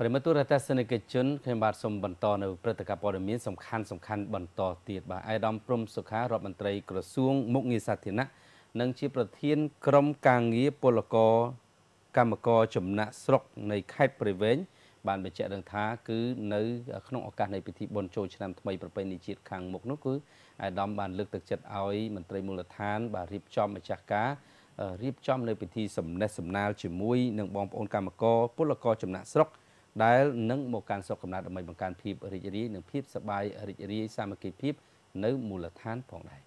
ប្រិមត្តរដ្ឋាសនិកជនខ្ញុំបាទសូមបន្តនៅព្រឹត្តិការណ៍ព័ត៌មានសំខាន់សំខាន់បន្តទៀតបាទអៃដាមព្រំសុខារដ្ឋមន្ត្រីក្រសួងមុខងារសាធារណៈនិងជាប្រធាន ក្រុមការងារពលករកម្មករចំណាក់ស្រុកនៃខេត្តព្រៃវែងបានបញ្ជាក់ដឹងថាគឺនៅ ក្នុងឱកាសនៃពិធីបុណ្យចូលឆ្នាំថ្មីប្រពៃណីជាតិខាងមុខនោះគឺអាដាមបាន លើកទឹកចិត្តឲ្យមន្ត្រីមូលដ្ឋានបាទរៀបចំម្ចាស់ការរៀបចំនៅពិធីសំណេះសំណាលជាមួយនឹងបងប្អូនកម្មករពលករចំណាក់ស្រុកដែលនឹងមកកាន់ស្រុកកំណើតដើម្បីបង្កើនភាពរីករាយនិងភាពសប្បាយរីករាយសាមគ្គីភាពនៅមូលដ្ឋានផងដែរ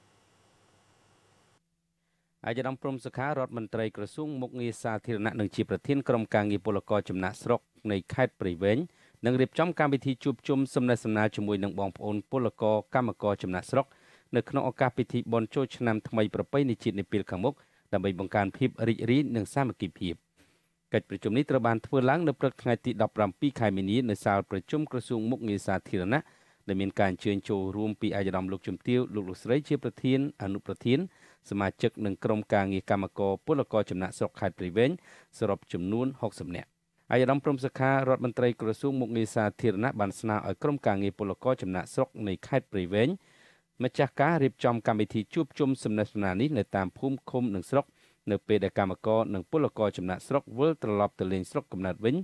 អាយដាមព្រំសុខារដ្ឋមន្ត្រីក្រសួងមុខងារសាធារណៈនិងជាប្រធានក្រុមការងារពលករចំណាក់ស្រុកនៃខេត្តព្រៃវែងនឹងរៀបចំកម្មវិធីជួបជុំសំណេះសំណាលជាមួយនឹងបងប្អូនពលករកម្មករចំណាក់ស្រុកនៅក្នុងឱកាសពិធីបុណ្យចូលឆ្នាំថ្មីប្រពៃណីជាតិនាពេលខាងមុខដើម្បីបង្កើនភាពរីករាយនិងសាមគ្គីភាព។កិច្ចប្រជុំនេះត្រូវបានធ្វើឡើងនៅព្រឹកថ្ងៃទី17ខែមីនានៅសាលប្រជុំក្រសួងមុខងារសាធារណៈដែលមានការអញ្ជើញចូលរួមពីអាយដាមលោកជំទាវលោកលោកស្រីជាប្រធានអនុប្រធានសមាជិកនិងក្រុមការងារកម្មករពលករចំណាក់ស្រុកខេត្តព្រៃវែងសរុបចំនួន60នាក់អាយដាមព្រំសខារដ្ឋមន្ត្រីក្រសួងមុខងារសាធារណៈបានស្នើឲ្យក្រុមការងារពលករចំណាក់ស្រុកនៃខេត្តព្រៃវែងម្ចាស់ការរៀបចំកម្មវិធីជួបជុំសំណេះសំណាលនេះនៅតាមភូមិឃុំនិងស្រុកនៅពេលដែលកម្មករនិងពលករចំណាក់ស្រុកវិលត្រឡប់ទៅលេងស្រុកកំណើតវិញ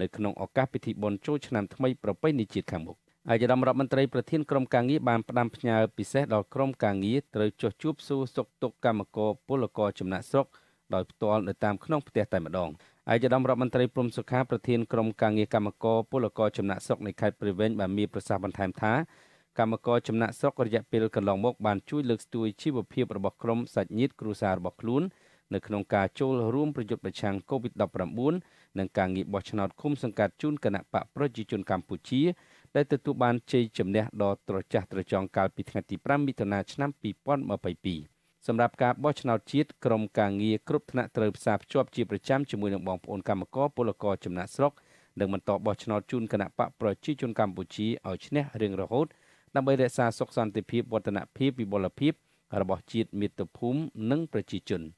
នៅក្នុងឱកាសពិធីបុណ្យចូលឆ្នាំថ្មីប្រពៃណីជាតិខាងមុខអាយរដ្ឋមន្ត្រីប្រធានក្រុមការងារបានផ្ដាំផ្ញើពិសេសដល់ក្រុមការងារត្រូវចុះជួបសួរសុខទុក្ខកម្មករពលករចំណាក់ស្រុកដោយផ្ទាល់នៅតាមក្នុងផ្ទះតែម្ដងអាយរដ្ឋមន្ត្រីព្រំសុខាប្រធានក្រុមការងារកម្មករពលករចំណាក់ស្រុកនៃខេត្តព្រៃវែងបានមានប្រសាសន៍បន្ថែមថាកម្មករចំណាក់ស្រុករយៈពេលកន្លងមកបានជួយលើកស្ទួយជីវភាពរបស់ក្រុមសាច់ញាតិគ្រួសាររបស់ខ្លួន។នៅក្នុងការចូលរួមប្រយុទ្ធប្រឆាំង COVID-19 និងការងារបោះឆ្នោតឃុំសង្កាត់ជូនគណៈបកប្រជាជនកម្ពុជាដែលទទួលបានជ័យជំនះដ៏ត្រចះត្រចង់កាលពីថ្ងៃទី5មិថុនាឆ្នាំ2022សម្រាប់ការបោះឆ្នោតជាតិក្រមការងារគ្រប់ថ្នាក់ត្រូវផ្សារភ្ជាប់ជាប្រចាំជាមួយនឹងបងប្អូនកម្មករពលករចំណាក់ស្រុកនិងបន្តបោះឆ្នោតជូនគណៈបកប្រជាជនកម្ពុជាឲ្យឈ្នះរៀងរហូតដើម្បីរក្សាសុខសន្តិភាពវឌ្ឍនភាពវិបុលភាពរបស់ជាតិមាតុភូមិនិងប្រជាជន។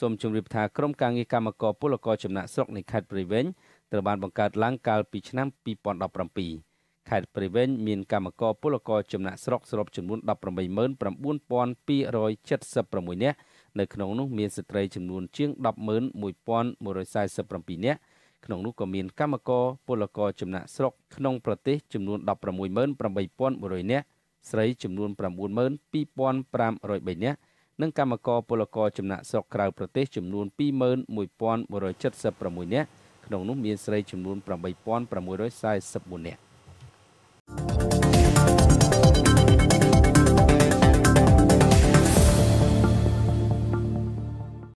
សូមជម្រាបថាក្រុមការងារកម្មករពលករចំណាក់ស្រុកនៃខេត្តព្រៃវែងត្រូវបានបង្កើតឡើងកាលពីឆ្នាំ2017ខេត្តព្រៃវែងមានកម្មករពលករចំណាក់ស្រុកសរុបចំនួន189276នាក់នៅក្នុងនោះមានស្ត្រីចំនួនជាង101147នាក់ក្នុងនោះក៏មានកម្មករពលករចំណាក់ស្រុកក្នុងប្រទេសចំនួន168100នាក់ស្រី ចំនួន92503នាក់និងកម្មករពលករចំណាក់ស្រុកក្រៅប្រទេស ចំនួន21176នាក់ក្នុងនោះមានស្រីចំនួន8644នាក់